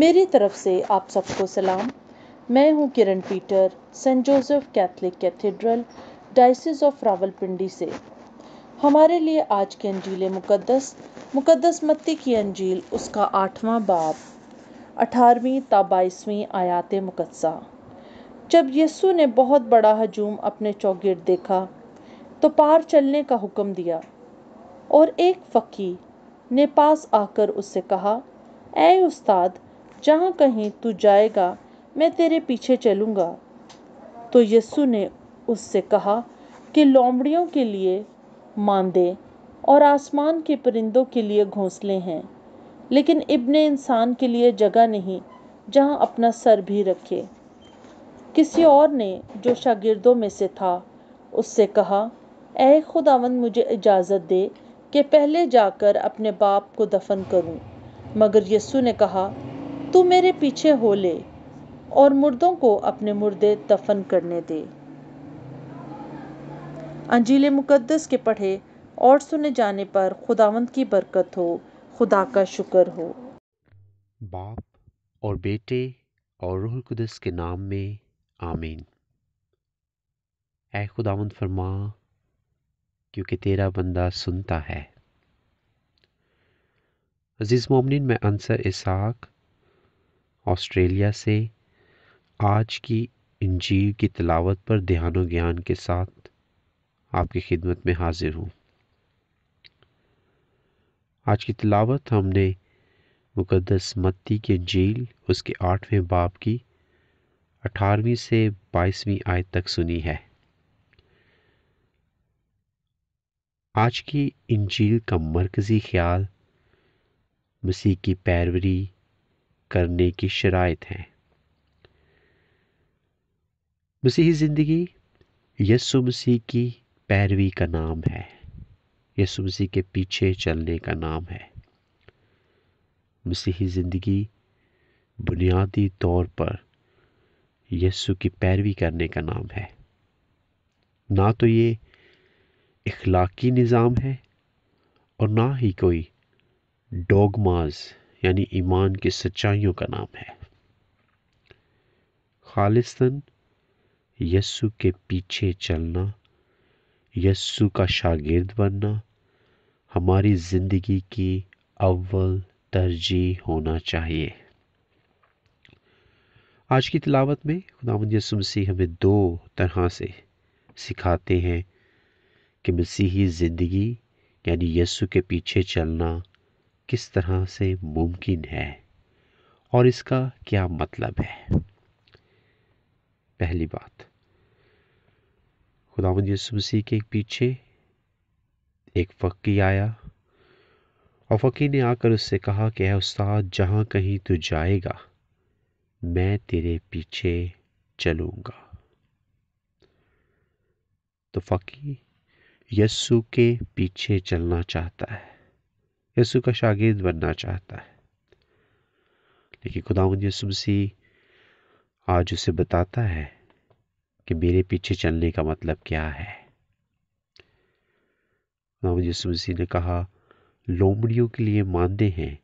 मेरी तरफ से आप सबको सलाम मैं हूं Kiran Peter Saint Joseph Catholic Cathedral Diocese of Rawalpindi से हमारे लिए आज की अंजील मुकद्दस मुकद्दस मत्ती की अंजील उसका आठवां बाब अठारहवीं ता बाईसवीं आयात मुकदसा जब यस्सु ने बहुत बड़ा हजूम अपने चौगिर्द देखा तो पार चलने का हुक्म दिया और एक फकी ने पास आकर उससे कहा ए उस्ताद जहाँ कहीं तू जाएगा मैं तेरे पीछे चलूँगा तो यस्सु ने उससे कहा कि लोमड़ियों के लिए मांदे और आसमान के परिंदों के लिए घोंसले हैं लेकिन इब्न इंसान के लिए जगह नहीं जहाँ अपना सर भी रखे किसी और ने जो शागिर्दों में से था उससे कहा ऐ खुदावन मुझे इजाज़त दे कि पहले जाकर अपने बाप को दफन करूं। मगर यस्सु ने कहा तू मेरे पीछे हो ले और मुर्दों को अपने मुर्दे दफन करने दे अंजील मुकद्दस के पढ़े और सुने जाने पर खुदावंत की बरकत हो खुदा का शुक्र हो बाप और बेटे और रूह कुदस के नाम में आमीन ऐ खुदावंत फरमा क्योंकि तेरा बंदा सुनता है अजीज़ मोमिन में अंसर इसाक ऑस्ट्रेलिया से आज की इंजील की तलावत पर ध्यान और ज्ञान के साथ आपकी खिदमत में हाजिर हूँ आज की तलावत हमने मुकदस मत्ती की इंजील उसके आठवें बाप की अठारहवीं से बाईसवीं आय तक सुनी है आज की इंजील का मरकज़ी ख्याल मसीह की पैरवरी करने की शराइत है मसीही ज़िंदगी यसु मसीह की पैरवी का नाम है यसु मसीह के पीछे चलने का नाम है मसीही ज़िंदगी बुनियादी तौर पर यस्सु की पैरवी करने का नाम है ना तो ये इखलाकी निज़ाम है और ना ही कोई डोगमाज यानी ईमान की सच्चाइयों का नाम है खालिस्तन यस्सु के पीछे चलना यस्सु का शागिर्द बनना हमारी ज़िंदगी की अव्वल तरजीह होना चाहिए आज की तिलावत में खुदावंद यसु मसीह हमें दो तरह से सिखाते हैं कि मसीही ज़िंदगी यानी यसु के पीछे चलना किस तरह से मुमकिन है और इसका क्या मतलब है पहली बात खुदावन मसीह के पीछे एक फकी आया और फकी ने आकर उससे कहा कि उस्ताद जहाँ कहीं तू जाएगा मैं तेरे पीछे चलूँगा तो फकी यस्सु के पीछे चलना चाहता है यसु का शागिर्द बनना चाहता है लेकिन खुदावंद यसु मसीह आज उसे बताता है कि मेरे पीछे चलने का मतलब क्या है खुदावंद यसु मसीह ने कहा लोमड़ियों के लिए मानदे हैं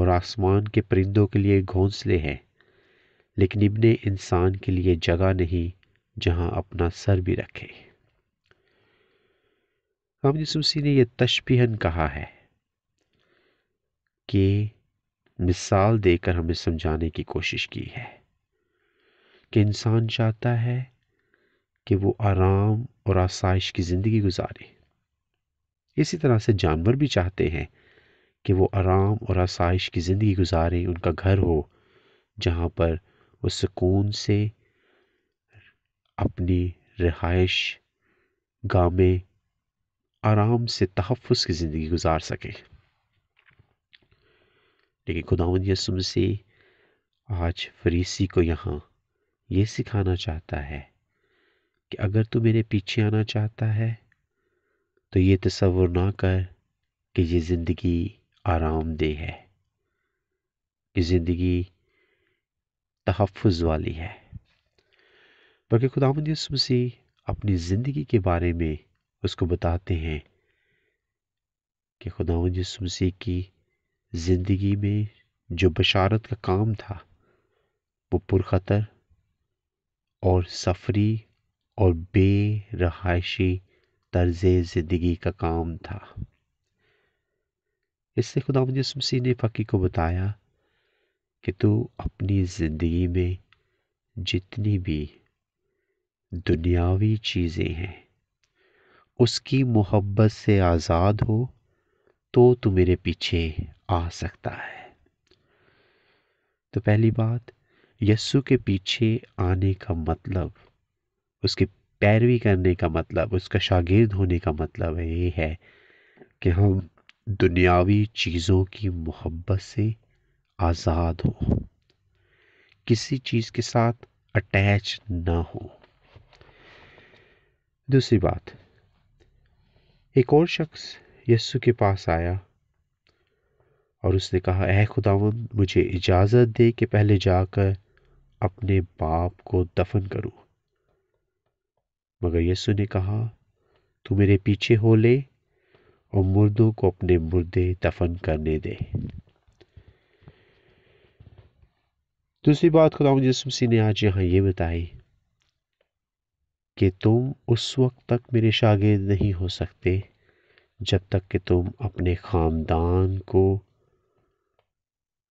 और आसमान के परिंदों के लिए घोंसले हैं लेकिन इब्ने इंसान के लिए जगह नहीं जहां अपना सर भी रखे हम यीशु ने यह तशबीहन कहा है के मिसाल देकर हमें समझाने की कोशिश की है कि इंसान चाहता है कि वो आराम और आसाइश की ज़िंदगी गुजारे इसी तरह से जानवर भी चाहते हैं कि वो आराम और आसाइश की ज़िंदगी गुजारे उनका घर हो जहाँ पर वो सुकून से अपनी रिहाइश गाह में आराम से तहफ़ की ज़िंदगी गुजार सकें लेकिन खुदावन यसु मसीह आज फरीसी को यहाँ ये सिखाना चाहता है कि अगर तू मेरे पीछे आना चाहता है तो ये तस्वुर ना कर कि ये ज़िंदगी आरामदेह है ये ज़िंदगी तहफ़ वाली है बल्कि खुदावंद यसु मसीह अपनी ज़िंदगी के बारे में उसको बताते हैं कि खुदावंद यसु मसीह की ज़िंदगी में जो बशारत का काम था वो पुरखतर और सफरी और बेरहायशी तर्ज ज़िंदगी का काम था इससे खुदा मसीह ने फ़की को बताया कि तू अपनी ज़िंदगी में जितनी भी दुनियावी चीज़ें हैं उसकी मोहब्बत से आज़ाद हो तो तू मेरे पीछे आ सकता है तो पहली बात यस्सु के पीछे आने का मतलब उसके पैरवी करने का मतलब उसका शागिर्द होने का मतलब ये है कि हम दुनियावी चीज़ों की मोहब्बत से आज़ाद हो किसी चीज़ के साथ अटैच ना हो दूसरी बात एक और शख्स यस्सु के पास आया और उसने कहा ए खुदावंद मुझे इजाज़त दे कि पहले जाकर अपने बाप को दफन करूं मगर यसु ने कहा तू मेरे पीछे हो ले और मुर्दों को अपने मुर्दे दफन करने दे दूसरी बात खुदा यसुमसी ने आज यहाँ ये बताई कि तुम उस वक्त तक मेरे शागिर्द नहीं हो सकते जब तक कि तुम अपने ख़ानदान को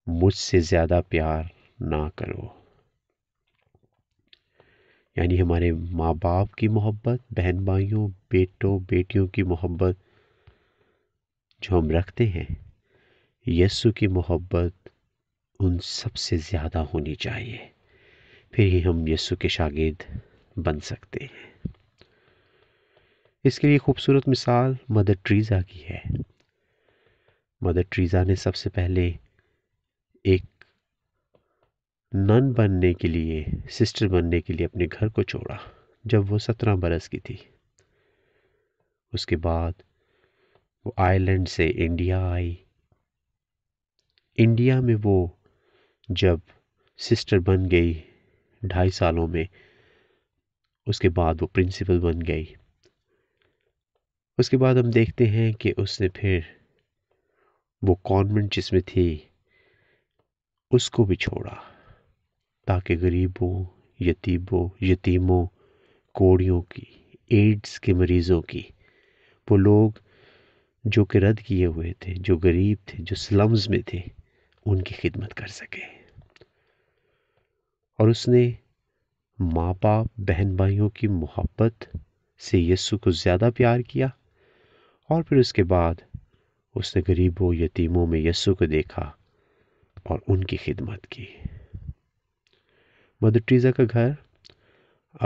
मुझसे ज़्यादा प्यार ना करो यानी हमारे माँ बाप की मोहब्बत बहन भाइयों बेटों बेटियों की मोहब्बत जो हम रखते हैं यस्सु की मोहब्बत उन सबसे ज़्यादा होनी चाहिए फिर ही हम यस्सु के शागिद बन सकते हैं इसके लिए खूबसूरत मिसाल मदर ट्रीज़ा की है मदर ट्रीज़ा ने सबसे पहले एक नन बनने के लिए सिस्टर बनने के लिए अपने घर को छोड़ा जब वो सत्रह बरस की थी उसके बाद वो आयरलैंड से इंडिया आई इंडिया में वो जब सिस्टर बन गई ढाई सालों में उसके बाद वो प्रिंसिपल बन गई उसके बाद हम देखते हैं कि उसने फिर वो कॉन्वेंट जिसमें थी उसको भी छोड़ा ताकि गरीबों यतीबों यतीमों कोड़ियों की एड्स के मरीज़ों की वो लोग जो कि रद्द किए हुए थे जो गरीब थे जो स्लम्स में थे उनकी खिदमत कर सके और उसने माँ बाप बहन भाइयों की मोहब्बत से यस्सु को ज़्यादा प्यार किया और फिर उसके बाद उसने गरीबों यतीमों में यस्सु को देखा और उनकी खिदमत की मदर ट्रीजा का घर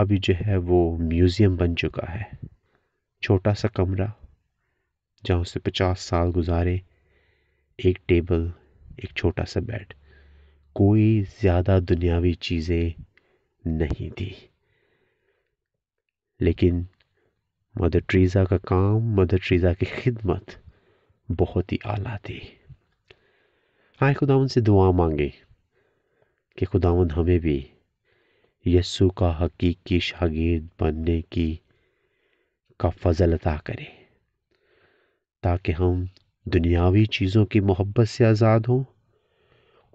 अभी जो है वो म्यूज़ियम बन चुका है छोटा सा कमरा जहाँ उसने पचास साल गुजारे एक टेबल एक छोटा सा बेड कोई ज़्यादा दुनियावी चीज़ें नहीं थी लेकिन मदर ट्रीज़ा का काम मदर ट्रीज़ा की खिदमत बहुत ही आला थी आए खुदावन से दुआ मांगे कि खुदावन हमें भी यस्सु का हकीकी शागिर्द बनने की का फजल अता करे ताकि हम दुनियावी चीज़ों की मोहब्बत से आज़ाद हों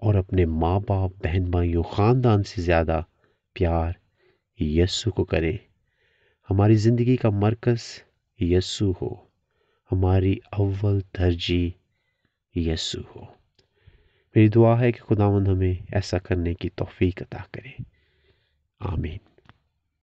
और अपने माँ बाप बहन भाइयों ख़ानदान से ज़्यादा प्यार यस्सु को करें हमारी ज़िंदगी का मरकज़ यस्सु हो हमारी अव्वल तरजीह यस्सु हो मेरी दुआ है कि खुदांद हमें ऐसा करने की तोफ़ी अदा करे आमीन